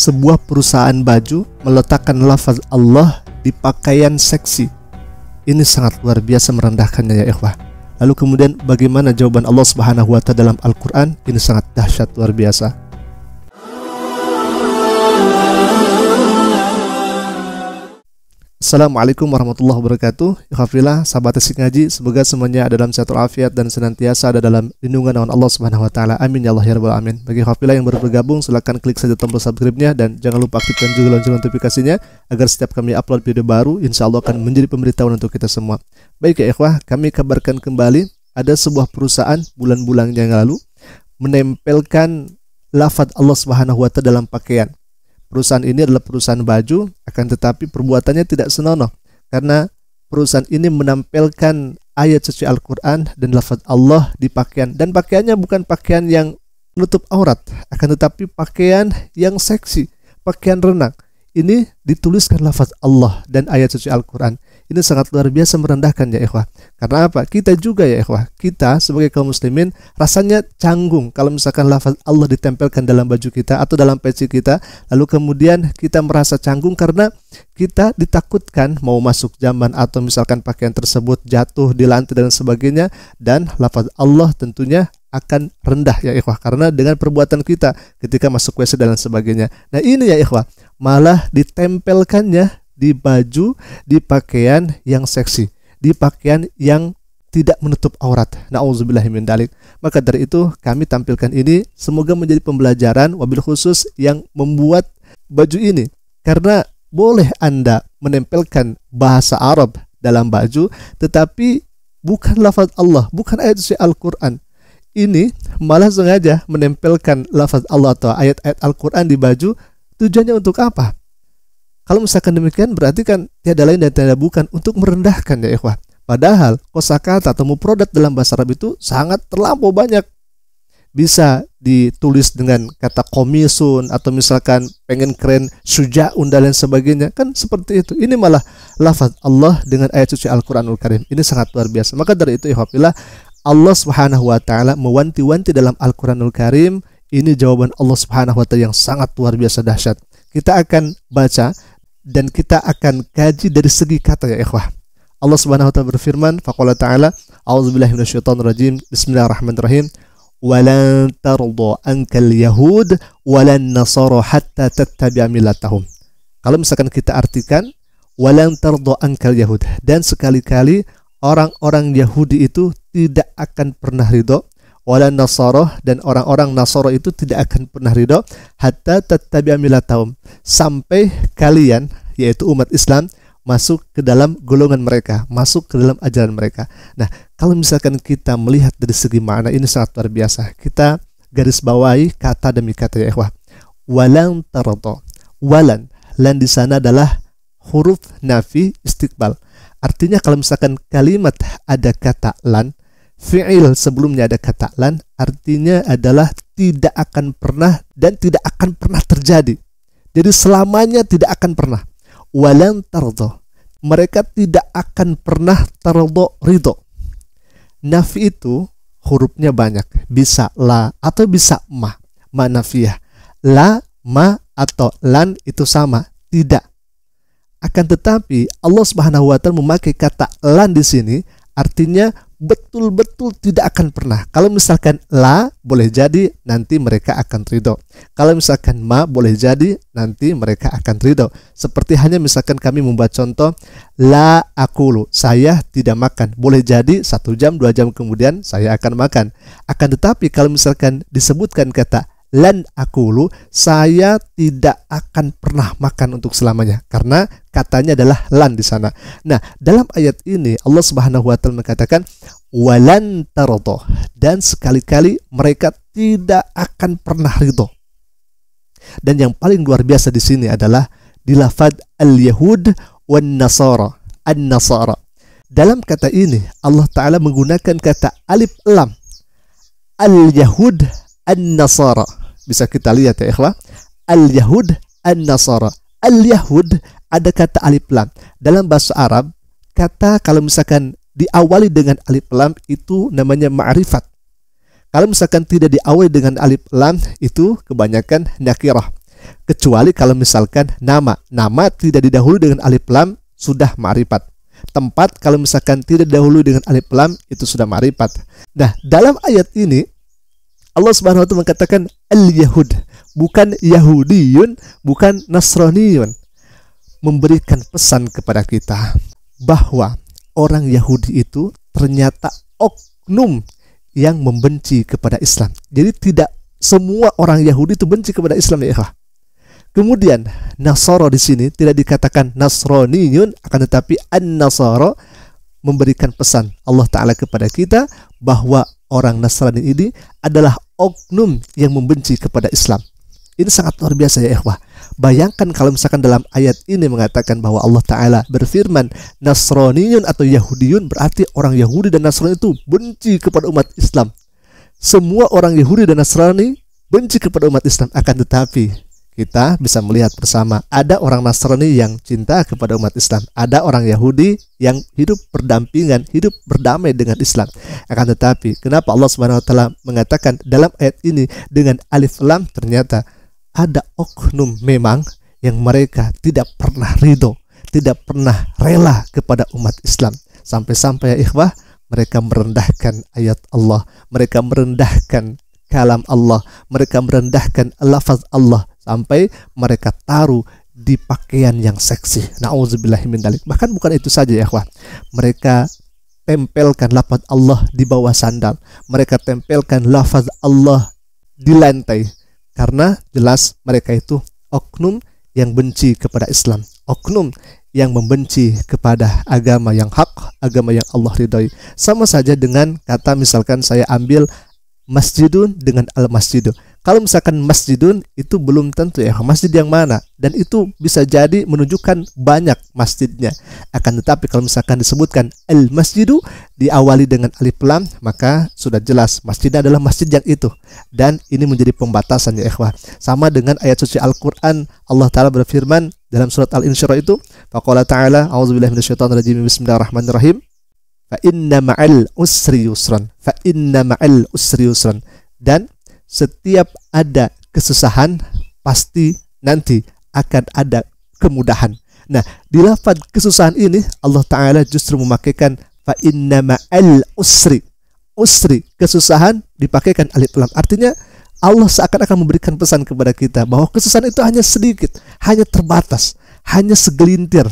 sebuah perusahaan baju meletakkan lafaz Allah di pakaian seksi. Ini sangat luar biasa merendahkannya ya ikhwah. Lalu kemudian bagaimana jawaban Allah Subhanahu wa taala dalam Al-Qur'an? Ini sangat dahsyat luar biasa. Assalamualaikum warahmatullahi wabarakatuh. Alhamdulillah, sahabat asik ngaji, semoga semuanya ada dalam sehat afiat dan senantiasa ada dalam lindungan dengan Allah Subhanahu wa taala. Amin ya Allah ya rabbal alamin. Bagi Alhamdulillah yang baru bergabung, silakan klik saja tombol subscribe-nya dan jangan lupa aktifkan juga lonceng notifikasinya agar setiap kami upload video baru, insya Allah akan menjadi pemberitahuan untuk kita semua. Baik ya ikhwah, kami kabarkan kembali ada sebuah perusahaan bulan-bulan yang lalu menempelkan lafadz Allah Subhanahu wa taala dalam pakaian. Perusahaan ini adalah perusahaan baju, akan tetapi perbuatannya tidak senonoh karena perusahaan ini menampilkan ayat suci Al-Quran dan lafaz Allah di pakaian dan pakaiannya bukan pakaian yang menutup aurat akan tetapi pakaian yang seksi pakaian renang ini dituliskan lafaz Allah dan ayat suci Al-Quran ini sangat luar biasa merendahkan ya ikhwah. Karena apa? Kita juga ya ikhwah. Kita sebagai kaum muslimin rasanya canggung kalau misalkan lafaz Allah ditempelkan dalam baju kita atau dalam peci kita, lalu kemudian kita merasa canggung karena kita ditakutkan mau masuk zaman atau misalkan pakaian tersebut jatuh di lantai dan sebagainya dan lafaz Allah tentunya akan rendah ya ikhwah karena dengan perbuatan kita ketika masuk WC dan sebagainya. Nah, ini ya ikhwah, malah ditempelkannya di baju, di pakaian yang seksi, di pakaian yang tidak menutup aurat. Nauzubillahimindalik. Maka dari itu kami tampilkan ini semoga menjadi pembelajaran wabil khusus yang membuat baju ini karena boleh Anda menempelkan bahasa Arab dalam baju tetapi bukan lafaz Allah, bukan ayat suci Al-Qur'an. Ini malah sengaja menempelkan lafaz Allah atau ayat-ayat Al-Qur'an di baju tujuannya untuk apa? Kalau misalkan demikian berarti kan tiada lain dan tiada bukan untuk merendahkan ya ikhwah. Padahal kosakata atau produk dalam bahasa Arab itu sangat terlampau banyak. Bisa ditulis dengan kata komisun atau misalkan pengen keren undal dan sebagainya kan seperti itu. Ini malah lafaz Allah dengan ayat suci Al-Qur'anul Karim. Ini sangat luar biasa. Maka dari itu ikhwah Allah Subhanahu wa taala mewanti-wanti dalam Al-Qur'anul Karim ini jawaban Allah Subhanahu wa taala yang sangat luar biasa dahsyat. Kita akan baca dan kita akan kaji dari segi kata ya ikhwah. Allah Subhanahu wa taala berfirman, faqala ta'ala, a'udzubillahi minasyaitonir rajim. Bismillahirrahmanirrahim. Walan tarda ankal yahud walan nasara hatta tattabi'a millatahum. Kalau misalkan kita artikan walan tarda ankal yahud dan sekali-kali orang-orang Yahudi itu tidak akan pernah ridho wala nasoroh dan orang-orang nasoro itu tidak akan pernah ridho hatta tattabi'a milatahum sampai kalian yaitu umat Islam masuk ke dalam golongan mereka, masuk ke dalam ajaran mereka. Nah, kalau misalkan kita melihat dari segi makna ini sangat luar biasa. Kita garis bawahi kata demi kata ya ikhwah. Walan taroto. Walan. Lan di sana adalah huruf nafi istiqbal. Artinya kalau misalkan kalimat ada kata lan, fi'il sebelumnya ada kata lan artinya adalah tidak akan pernah dan tidak akan pernah terjadi. Jadi selamanya tidak akan pernah. Walan tardo. Mereka tidak akan pernah tardo ridho. Nafi itu hurufnya banyak. Bisa la atau bisa ma. Ma nafiyah. La, ma, atau lan itu sama. Tidak. Akan tetapi Allah Subhanahu wa taala memakai kata lan di sini artinya betul-betul tidak akan pernah. Kalau misalkan la boleh jadi nanti mereka akan ridho. Kalau misalkan ma boleh jadi nanti mereka akan ridho. Seperti hanya misalkan kami membuat contoh la aku lu, saya tidak makan. Boleh jadi satu jam dua jam kemudian saya akan makan. Akan tetapi kalau misalkan disebutkan kata lan akulu saya tidak akan pernah makan untuk selamanya karena katanya adalah lan di sana. Nah, dalam ayat ini Allah Subhanahu wa taala mengatakan walan taroto dan sekali-kali mereka tidak akan pernah ridho. Dan yang paling luar biasa di sini adalah di lafad al-Yahud wan Nasara, an-Nasara. Dalam kata ini Allah taala menggunakan kata alif lam al-Yahud an-Nasara bisa kita lihat ya ikhwah. Al-Yahud, An-Nasara. Al-Yahud ada kata alif lam. Dalam bahasa Arab, kata kalau misalkan diawali dengan alif lam itu namanya ma'rifat. Kalau misalkan tidak diawali dengan alif lam itu kebanyakan nakirah. Kecuali kalau misalkan nama, nama tidak didahului dengan alif lam sudah ma'rifat. Tempat kalau misalkan tidak didahului dengan alif lam itu sudah ma'rifat. Nah, dalam ayat ini Allah Subhanahu wa taala mengatakan al-yahud, bukan Yahudiyun, bukan Nasraniyun. Memberikan pesan kepada kita bahwa orang Yahudi itu ternyata oknum yang membenci kepada Islam. Jadi tidak semua orang Yahudi itu benci kepada Islam ya. Kemudian Nasoro di sini tidak dikatakan Nasroniyun akan tetapi An-Nasoro memberikan pesan Allah Ta'ala kepada kita bahwa orang Nasrani ini adalah oknum yang membenci kepada Islam. Ini sangat luar biasa ya ikhwah. Bayangkan kalau misalkan dalam ayat ini mengatakan bahwa Allah Ta'ala berfirman Nasroniyun atau Yahudiyun berarti orang Yahudi dan Nasrani itu benci kepada umat Islam. Semua orang Yahudi dan Nasrani benci kepada umat Islam. Akan tetapi kita bisa melihat bersama ada orang Nasrani yang cinta kepada umat Islam, ada orang Yahudi yang hidup berdampingan, hidup berdamai dengan Islam. Akan tetapi, kenapa Allah Subhanahu wa taala mengatakan dalam ayat ini dengan alif lam ternyata ada oknum memang yang mereka tidak pernah ridho, tidak pernah rela kepada umat Islam. Sampai-sampai ya ikhwah, mereka merendahkan ayat Allah, mereka merendahkan kalam Allah, mereka merendahkan lafaz Allah, sampai mereka taruh di pakaian yang seksi. Nauzubillahimin Bahkan bukan itu saja ya, kawan. Mereka tempelkan lafaz Allah di bawah sandal. Mereka tempelkan lafaz Allah di lantai. Karena jelas mereka itu oknum yang benci kepada Islam. Oknum yang membenci kepada agama yang hak, agama yang Allah ridhoi. Sama saja dengan kata misalkan saya ambil masjidun dengan al-masjidun kalau misalkan masjidun itu belum tentu ya masjid yang mana dan itu bisa jadi menunjukkan banyak masjidnya. Akan tetapi kalau misalkan disebutkan al masjidu diawali dengan alif lam maka sudah jelas masjidnya adalah masjid yang itu dan ini menjadi pembatasan ya ikhwah. Sama dengan ayat suci Al-Qur'an Allah taala berfirman dalam surat Al-Insyirah itu faqala ta'ala auzubillahi minasyaitonirrajim bismillahirrahmanirrahim fa inna ma'al usri yusran fa inna ma'al usri yusran dan setiap ada kesusahan pasti nanti akan ada kemudahan. Nah, di lafaz kesusahan ini Allah taala justru memakaikan fa innama al usri. Usri, kesusahan dipakaikan alif lam. Artinya Allah seakan-akan memberikan pesan kepada kita bahwa kesusahan itu hanya sedikit, hanya terbatas, hanya segelintir.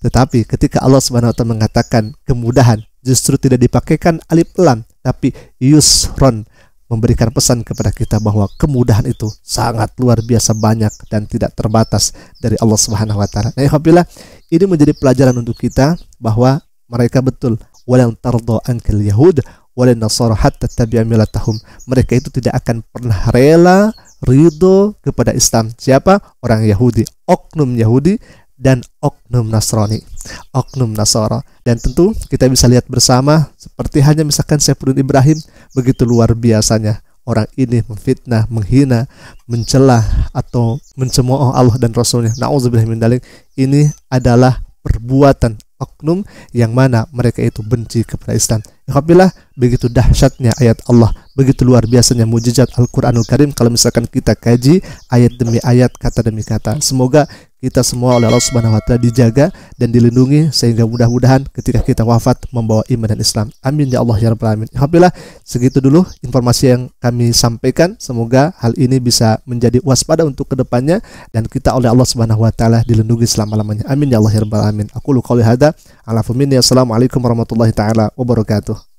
Tetapi ketika Allah Subhanahu wa taala mengatakan kemudahan, justru tidak dipakaikan alif lam, tapi yusron memberikan pesan kepada kita bahwa kemudahan itu sangat luar biasa banyak dan tidak terbatas dari Allah Subhanahu wa taala. Nah, alhamdulillah ya ini menjadi pelajaran untuk kita bahwa mereka betul walang tardo angkel Yahud walan nasara hatta tabi'a milatahum. Mereka itu tidak akan pernah rela rido kepada Islam. Siapa? Orang Yahudi, oknum Yahudi dan oknum Nasrani, oknum Nasara. Dan tentu kita bisa lihat bersama seperti hanya misalkan Syafuddin Ibrahim begitu luar biasanya orang ini memfitnah, menghina, mencela atau mencemooh Allah dan Rasulnya. Nauzubillah min dalik. Ini adalah perbuatan oknum yang mana mereka itu benci kepada Islam. Alhamdulillah begitu dahsyatnya ayat Allah, begitu luar biasanya mujizat Al-Qur'anul Karim kalau misalkan kita kaji ayat demi ayat, kata demi kata. Semoga kita semua oleh Allah Subhanahu wa taala dijaga dan dilindungi sehingga mudah-mudahan ketika kita wafat membawa iman dan Islam. Amin ya Allah ya rabbal alamin. Alhamdulillah segitu dulu informasi yang kami sampaikan. Semoga hal ini bisa menjadi waspada untuk kedepannya dan kita oleh Allah Subhanahu wa taala dilindungi selama-lamanya. Amin ya Allah ya rabbal alamin. Aku lu qauli hadza. Alafumin. Assalamualaikum warahmatullahi taala wabarakatuh.